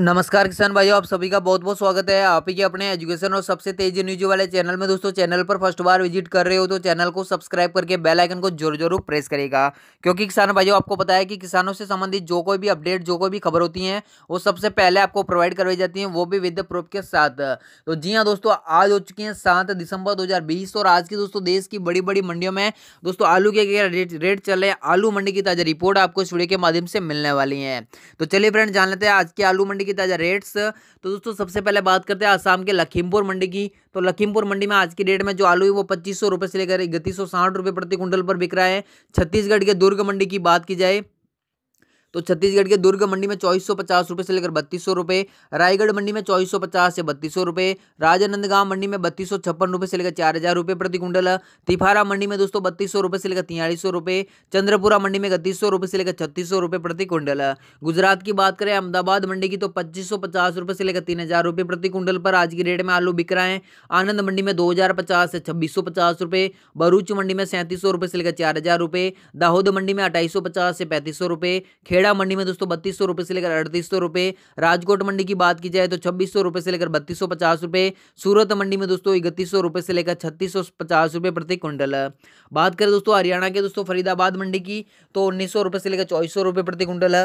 नमस्कार किसान भाइयों आप सभी का बहुत बहुत स्वागत है आप ही के अपने एजुकेशन और सबसे तेज न्यूज वाले चैनल में दोस्तों चैनल पर फर्स्ट बार विजिट कर रहे हो तो चैनल को सब्सक्राइब करके बेल आइकन को जरूर जरूर प्रेस करेगा क्योंकि किसान भाइयों आपको पता है कि किसानों से संबंधित जो कोई भी अपडेट जो कोई भी खबर होती है वो सबसे पहले आपको प्रोवाइड करवाई जाती है वो भी विद प्रूफ के साथ तो जी हाँ दोस्तों आज हो चुकी है सात दिसंबर दो और आज की दोस्तों देश की बड़ी बड़ी मंडियों में दोस्तों आलू के क्या रेट चल रहे हैं आलू मंडी की ताजा रिपोर्ट आपको इस वीडियो के माध्यम से मिलने वाली है तो चलिए फ्रेंड जान लेते हैं आज की आलू मंडी मंडी के ताज़ा रेट्स तो दोस्तों सबसे पहले बात करते हैं आसाम के लखीमपुर मंडी की तो लखीमपुर मंडी में आज की डेट में जो आलू है वो पच्चीस सौ से लेकर इकतीस सौ प्रति कुंटल पर बिक रहा है छत्तीसगढ़ के दुर्ग मंडी की बात की जाए तो छत्तीसगढ़ के दुर्ग मंडी में चौबीस सौ पचास रुपये से लेकर बत्तीस सौ रुपये रायगढ़ मंडी में चौबीस सौ पचास से बत्तीस सौ रुपये राजनंदगांव मंडी में बत्तीस सौ छप्पन रुपये से लेकर चार हज़ार रुपये प्रति कुंटल तिफारा मंडी में दोस्तों बत्तीस सौ रुपये से लेकर तिहालीस सौ रुपये चंद्रपुरा मंडी में इकतीस सौ रुपये से लेकर छत्तीस सौ रुपये प्रति कुंटल गुजरात की बात करें अहमदाबाद मंडी की तो पच्चीस सौ पचास रुपये से लेकर तीन हज़ार रुपये प्रति कुंटल पर आज की रेट में आलू बिक रहा है आनंद मंडी में दो हज़ार पचास से छब्बीस सौ पचास रुपये भरूच मंडी में सैंतीस सौ रुपये से लेकर चार हज़ार रुपये दाहोद मंडी में अट्ठाईस सौ पचास से पैंतीस सौ रुपये खेड़ा खेड़ा मंडी में दोस्तों बत्तीस सौ से लेकर अड़तीस सौ राजकोट मंडी की बात की जाए तो छब्बीस सौ से लेकर बत्तीस सौ पचास रुपए सूरत मंडी में दोस्तों इकतीस सौ से लेकर छत्तीस सौ पचास रुपये प्रति क्विंटल बात करें दोस्तों हरियाणा के दोस्तों फरीदाबाद मंडी की तो उन्नीस सौ से लेकर चौबीस सौ प्रति क्विंटल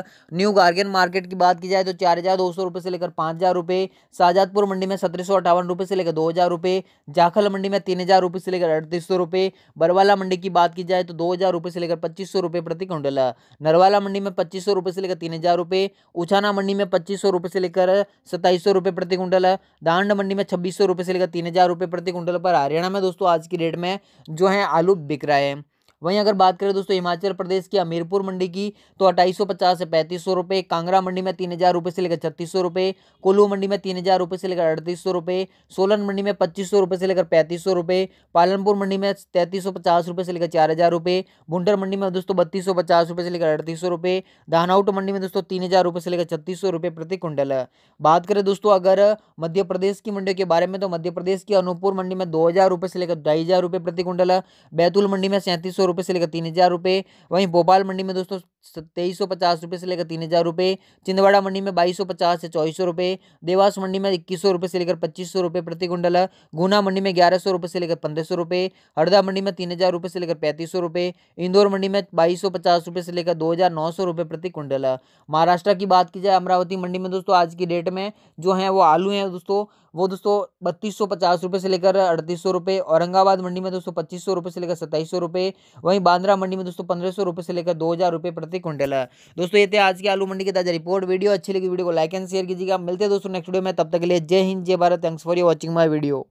न्यू गार्गन मार्केट की बात की जाए तो चार हज़ार दो सौ रुपए से लेकर पाँच हज़ार रुपए शाहजादपुर मंडी में सत्रह सौ अठावन रुपए से लेकर दो हज़ार रुपये जाखल मंडी में तीन हज़ार रुपये से लेकर अड़तीस सौ रुपये बरवाला मंडी की बात की जाए तो दो हज़ार रुपये से लेकर पच्चीस सौ प्रति क्विंटल नरवाला मंडी में पच्चीस सौ रुपये से लेकर तीन हज़ार रुपये उछाना मंडी में पच्चीस सौ रुपये से लेकर सत्ताईस सौ रुपये प्रति कुंटल है दांड मंडी में छब्बीस सौ रुपये से लेकर तीन हज़ार रुपये प्रति कुंटल पर हरियाणा में दोस्तों आज की डेट में जो है आलू बिक रहा है वहीं अगर बात करें दोस्तों हिमाचल प्रदेश की अमीरपुर मंडी की तो अट्ठाईस से पैंतीस सौ कांगड़ा मंडी में तीन हज़ार रुपये से लेकर छत्तीस सौ रुपये कोल्हू मंडी में तीन हज़ार रुपये से लेकर अड़तीस सौ रुपये सोलन मंडी में पच्चीस सौ रुपये से लेकर पैंतीस सौ रुपये पालनपुर मंडी में तैंतीस सौ पचास रुपये से लेकर चार हज़ार रुपये भुंडर मंडी में दोस्तों बत्तीस सौ पचास रुपये से लेकर अड़तीस सौ रुपये धानाउट मंडी में दोस्तों तीन हज़ार रुपये से लेकर छत्तीस सौ रुपये प्रति क्विंटल है बात करें दोस्तों अगर मध्य प्रदेश की मंडियों के बारे में तो मध्य प्रदेश की अनूपपुर मंडी में दो हज़ार रुपये से लेकर ढाई हज़ार रुपये प्रति क्विंटल है बैतूल मंडी में सैंतीस सौ रुपये से लेकर तीन हज़ार रुपये वहीं भोपाल मंडी में दोस्तों तेईस सौ पचास रुपये से लेकर तीन हज़ार रुपये छिंदवाड़ा मंडी में बाईस सौ पचास से चौबीस सौ रुपये देवास मंडी में इक्कीस सौ रुपये से लेकर पच्चीस सौ रुपये प्रति कुंडल गुना मंडी में ग्यारह सौ रुपये से लेकर पंद्रह सौ रुपये हरदा मंडी में तीन हज़ार रुपये से लेकर पैंतीस सौ रुपये इंदौर मंडी में बाईस सौ पचास रुपये से लेकर दो हज़ार नौ सौ रुपये प्रति कुंडल महाराष्ट्र की बात की जाए अमरावती मंडी में दोस्तों आज की डेट में जो है वो आलू हैं दोस्तों वो दोस्तों बत्तीस सौ पचास रुपये से लेकर अड़तीस सौ रुपये औरंगाबाद मंडी में दोस्तों पच्चीस सौ रुपये से लेकर सत्ताईस सौ रुपये वहीं बांद्रा मंडी में दोस्तों पंद्रह सौ रुपये से लेकर दो हज़ार रुपये प्रति क्विंटल है दोस्तों ये थे आज की आलू मंडी की ताजा रिपोर्ट वीडियो अच्छी लगी वीडियो को लाइक एंड शेयर कीजिएगा मिलते हैं दोस्तों नेक्स्ट वीडियो में तब तक के लिए जय हिंद जय Bharat thanks for you watching my video